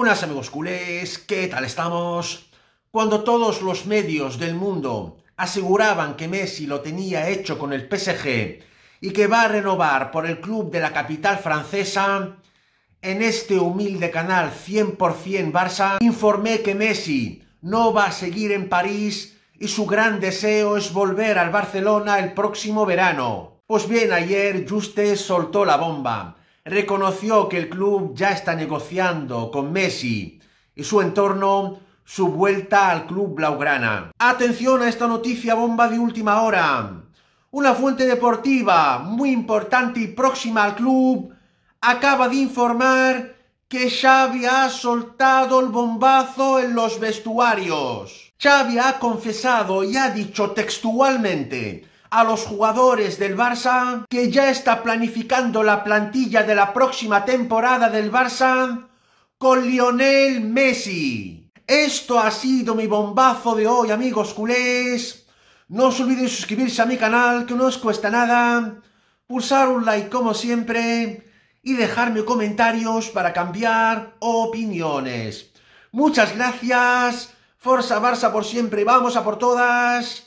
buenas amigos culés, ¿qué tal estamos? Cuando todos los medios del mundo aseguraban que Messi lo tenía hecho con el PSG y que va a renovar por el club de la capital francesa, en este humilde canal 100% Barça informé que Messi no va a seguir en París y su gran deseo es volver al Barcelona el próximo verano. Pues bien, ayer Juste soltó la bomba reconoció que el club ya está negociando con Messi y su entorno su vuelta al club blaugrana. Atención a esta noticia bomba de última hora. Una fuente deportiva muy importante y próxima al club acaba de informar que Xavi ha soltado el bombazo en los vestuarios. Xavi ha confesado y ha dicho textualmente a los jugadores del Barça, que ya está planificando la plantilla de la próxima temporada del Barça con Lionel Messi. Esto ha sido mi bombazo de hoy, amigos culés. No os olvidéis suscribirse a mi canal, que no os cuesta nada. Pulsar un like como siempre y dejarme comentarios para cambiar opiniones. Muchas gracias. Forza Barça por siempre. Vamos a por todas